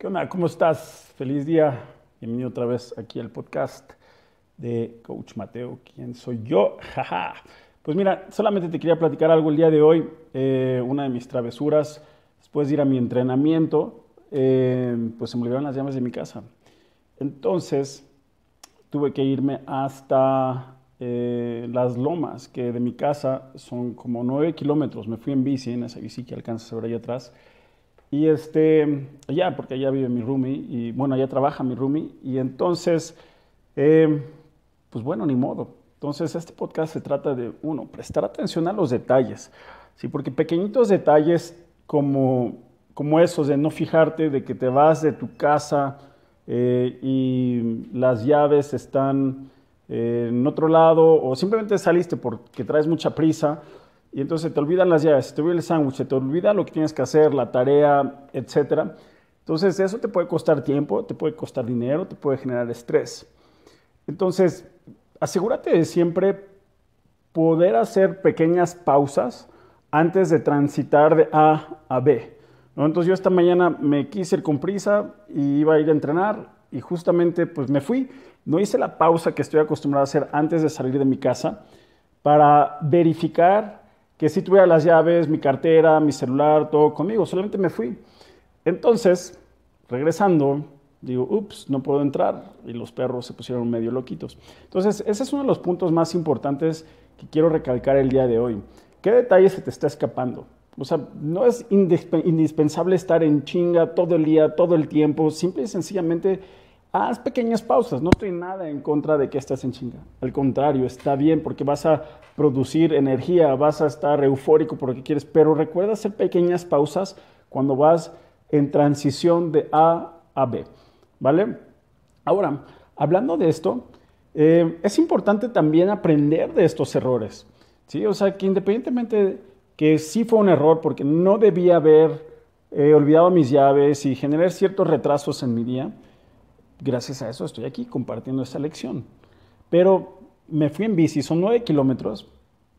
¿Qué onda? ¿Cómo estás? Feliz día. Bienvenido otra vez aquí al podcast de Coach Mateo. ¿Quién soy yo? Jaja. Pues mira, solamente te quería platicar algo el día de hoy. Eh, una de mis travesuras, después de ir a mi entrenamiento, eh, pues se me olvidaron las llaves de mi casa. Entonces, tuve que irme hasta eh, las lomas, que de mi casa son como 9 kilómetros. Me fui en bici, en esa bici que alcanzas a ver ahí atrás. Y este, allá, porque allá vive mi roomie, y bueno, allá trabaja mi roomie, y entonces, eh, pues bueno, ni modo. Entonces, este podcast se trata de, uno, prestar atención a los detalles, ¿sí? Porque pequeñitos detalles como, como esos de no fijarte, de que te vas de tu casa eh, y las llaves están eh, en otro lado, o simplemente saliste porque traes mucha prisa, y entonces te olvidan las llaves, te olvida el sándwich, te olvida lo que tienes que hacer, la tarea, etc. Entonces eso te puede costar tiempo, te puede costar dinero, te puede generar estrés. Entonces, asegúrate de siempre poder hacer pequeñas pausas antes de transitar de A a B. Entonces yo esta mañana me quise ir con prisa y iba a ir a entrenar y justamente pues me fui. No hice la pausa que estoy acostumbrado a hacer antes de salir de mi casa para verificar que sí tuve las llaves, mi cartera, mi celular, todo conmigo, solamente me fui. Entonces, regresando, digo, ups, no puedo entrar y los perros se pusieron medio loquitos. Entonces, ese es uno de los puntos más importantes que quiero recalcar el día de hoy. ¿Qué detalles se te está escapando? O sea, no es indispensable estar en chinga todo el día, todo el tiempo. Simple y sencillamente haz pequeñas pausas. No estoy nada en contra de que estés en chinga. Al contrario, está bien porque vas a producir energía, vas a estar eufórico por lo que quieres, pero recuerda hacer pequeñas pausas cuando vas en transición de A a B. ¿Vale? Ahora, hablando de esto, eh, es importante también aprender de estos errores. ¿sí? O sea, que independientemente que sí fue un error porque no debía haber eh, olvidado mis llaves y generar ciertos retrasos en mi día, gracias a eso estoy aquí compartiendo esta lección. Pero me fui en bici, son nueve kilómetros.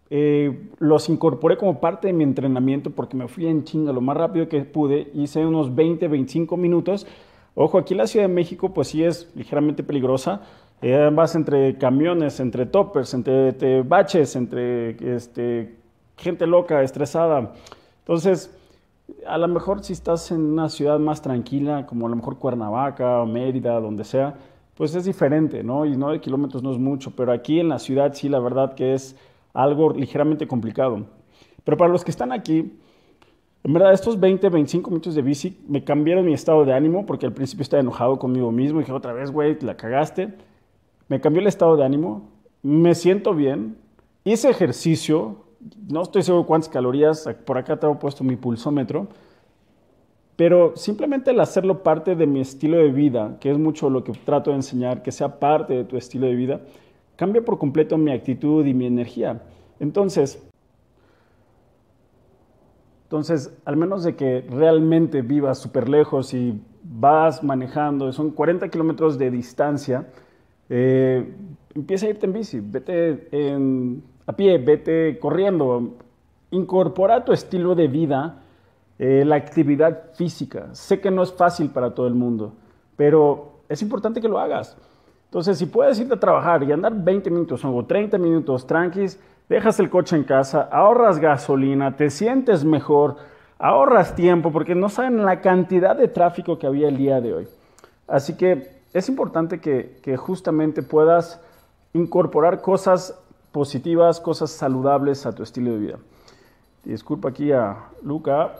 Eh, los incorporé como parte de mi entrenamiento porque me fui en chinga lo más rápido que pude. Hice unos 20, 25 minutos. Ojo, aquí la Ciudad de México pues sí es ligeramente peligrosa. Eh, vas entre camiones, entre toppers, entre, baches, entre este, gente loca, estresada. Entonces, a lo mejor si estás en una ciudad más tranquila, como a lo mejor Cuernavaca, o Mérida, donde sea, pues es diferente, ¿no? Y 9 kilómetros no es mucho, pero aquí en la ciudad sí, la verdad que es algo ligeramente complicado. Pero para los que están aquí, en verdad, estos 20, 25 minutos de bici me cambiaron mi estado de ánimo, porque al principio estaba enojado conmigo mismo, y dije otra vez, güey, la cagaste. Me cambió el estado de ánimo, me siento bien, hice ejercicio, no estoy seguro cuántas calorías, por acá tengo puesto mi pulsómetro, pero simplemente el hacerlo parte de mi estilo de vida, que es mucho lo que trato de enseñar, que sea parte de tu estilo de vida, cambia por completo mi actitud y mi energía. Entonces, entonces, al menos de que realmente vivas súper lejos y vas manejando, son 40 kilómetros de distancia, eh, empieza a irte en bici, vete en a pie, vete corriendo. Incorpora tu estilo de vida, eh, la actividad física. Sé que no es fácil para todo el mundo, pero es importante que lo hagas. Entonces, si puedes irte a trabajar y andar 20 minutos o 30 minutos tranquis, dejas el coche en casa, ahorras gasolina, te sientes mejor, ahorras tiempo, porque no saben la cantidad de tráfico que había el día de hoy. Así que es importante que, que justamente puedas incorporar cosas positivas, cosas saludables a tu estilo de vida. Disculpa aquí a Luca,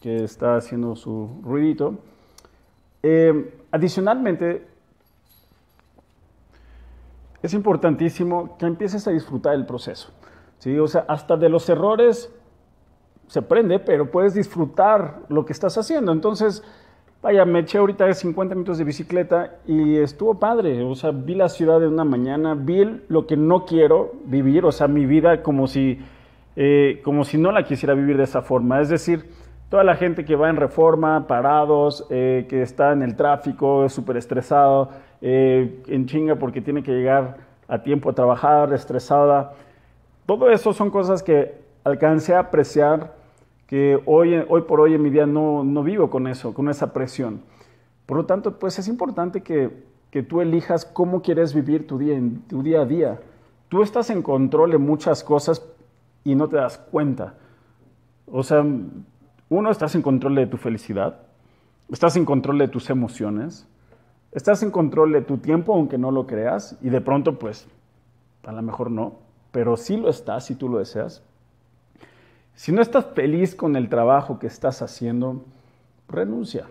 que está haciendo su ruidito. Eh, adicionalmente, es importantísimo que empieces a disfrutar el proceso. ¿sí? O sea, hasta de los errores se aprende, pero puedes disfrutar lo que estás haciendo. Entonces, vaya, me eché ahorita 50 minutos de bicicleta y estuvo padre. O sea, vi la ciudad de una mañana, vi lo que no quiero vivir, o sea, mi vida como si, eh, como si no la quisiera vivir de esa forma. Es decir, toda la gente que va en reforma, parados, eh, que está en el tráfico, súper estresado, eh, en chinga porque tiene que llegar a tiempo a trabajar, estresada. Todo eso son cosas que alcancé a apreciar que hoy, hoy por hoy en mi día no, vivo con eso, con esa presión. Por lo tanto, pues es importante que, tú elijas cómo quieres vivir tu día, tu día a día. Tú estás en control de muchas cosas y no te das cuenta. O sea, uno, estás en control de tu felicidad, estás en control de tus emociones, estás en control de tu tiempo, aunque no lo creas, y de pronto, pues, a lo mejor no, pero sí lo estás si tú lo deseas, si no estás feliz con el trabajo que estás haciendo, renuncia.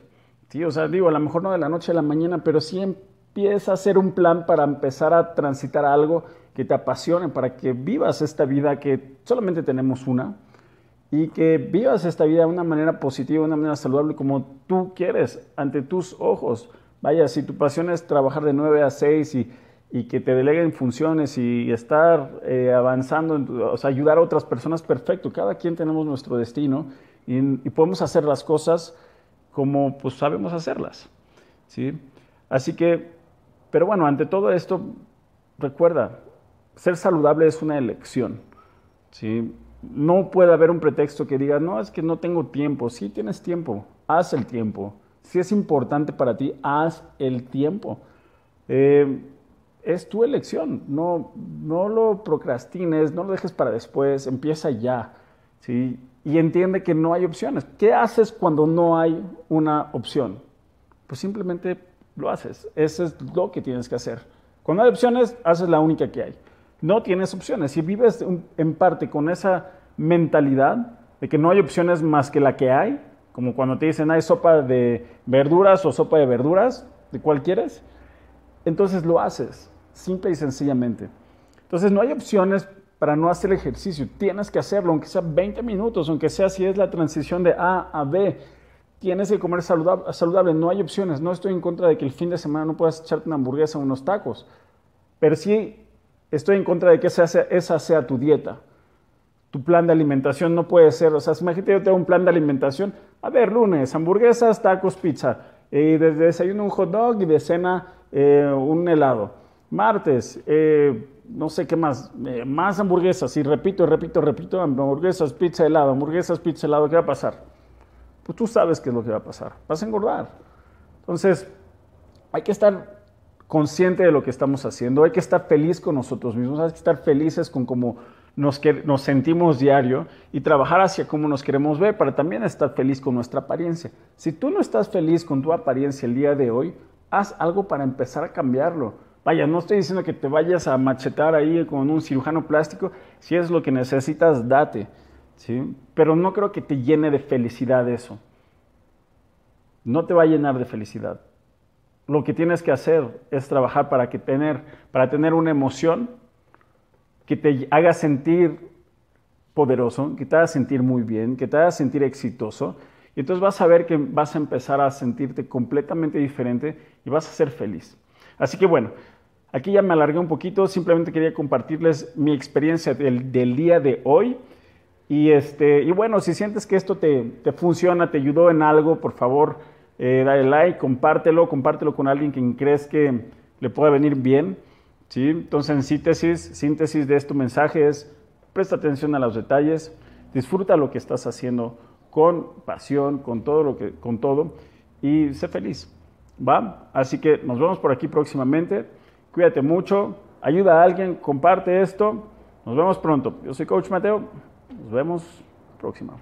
Sí, o sea, digo, a lo mejor no de la noche a la mañana, pero sí empieza a hacer un plan para empezar a transitar algo que te apasione, para que vivas esta vida que solamente tenemos una y que vivas esta vida de una manera positiva, de una manera saludable, como tú quieres, ante tus ojos. Vaya, si tu pasión es trabajar de 9 a 6 y y que te deleguen funciones y estar eh, avanzando, o sea, ayudar a otras personas, perfecto. Cada quien tenemos nuestro destino y, podemos hacer las cosas como pues sabemos hacerlas, ¿sí? Así que, pero bueno, ante todo esto, recuerda, ser saludable es una elección, ¿sí? No puede haber un pretexto que diga, no, es que no tengo tiempo. Si tienes tiempo, haz el tiempo. Si es importante para ti, haz el tiempo. Eh, es tu elección. No, lo procrastines, no lo dejes para después, empieza ya. ¿sí? Y entiende que no hay opciones. ¿Qué haces cuando no hay una opción? Pues simplemente lo haces. Eso es lo que tienes que hacer. Cuando hay opciones, haces la única que hay. No tienes opciones. Si vives en parte con esa mentalidad de que no hay opciones más que la que hay, como cuando te dicen hay sopa de verduras o sopa de verduras, de cual quieres, entonces lo haces simple y sencillamente. Entonces no hay opciones para no hacer ejercicio, tienes que hacerlo, aunque sea 20 minutos, aunque sea si es la transición de A a B, tienes que comer saludable, no hay opciones, no estoy en contra de que el fin de semana no puedas echarte una hamburguesa o unos tacos, pero sí estoy en contra de que esa sea, tu dieta. Tu plan de alimentación no puede ser, o sea, imagínate yo tengo un plan de alimentación, a ver, lunes, hamburguesas, tacos, pizza, y desde desayuno un hot dog y de cena eh, un helado Martes, eh, no sé qué más, eh, más hamburguesas, y repito, repito, repito, hamburguesas, pizza helado, hamburguesas, pizza helado, ¿qué va a pasar? Pues tú sabes qué es lo que va a pasar, vas a engordar. Entonces, hay que estar consciente de lo que estamos haciendo, hay que estar feliz con nosotros mismos, hay que estar felices con cómo nos, nos sentimos diario y trabajar hacia cómo nos queremos ver para también estar feliz con nuestra apariencia. Si tú no estás feliz con tu apariencia el día de hoy, haz algo para empezar a cambiarlo Vaya, no estoy diciendo que te vayas a machetar ahí con un cirujano plástico, si es lo que necesitas, date, ¿sí? Pero no creo que te llene de felicidad eso. No te va a llenar de felicidad. Lo que tienes que hacer es trabajar para, que tener, para tener una emoción que te haga sentir poderoso, que te haga sentir muy bien, que te haga sentir exitoso. Y entonces vas a ver que vas a empezar a sentirte completamente diferente y vas a ser feliz. Así que bueno, Aquí ya me alargué un poquito, simplemente quería compartirles mi experiencia del, día de hoy. Y, este, y bueno, si sientes que esto te, funciona, te ayudó en algo, por favor, eh, dale like, compártelo, compártelo con alguien que crees que le pueda venir bien. ¿sí? Entonces, en síntesis, síntesis de este mensaje es, presta atención a los detalles, disfruta lo que estás haciendo con pasión, con todo, lo que, con todo y sé feliz. ¿va? Así que nos vemos por aquí próximamente. Cuídate mucho, ayuda a alguien, comparte esto. Nos vemos pronto. Yo soy Coach Mateo. Nos vemos próxima.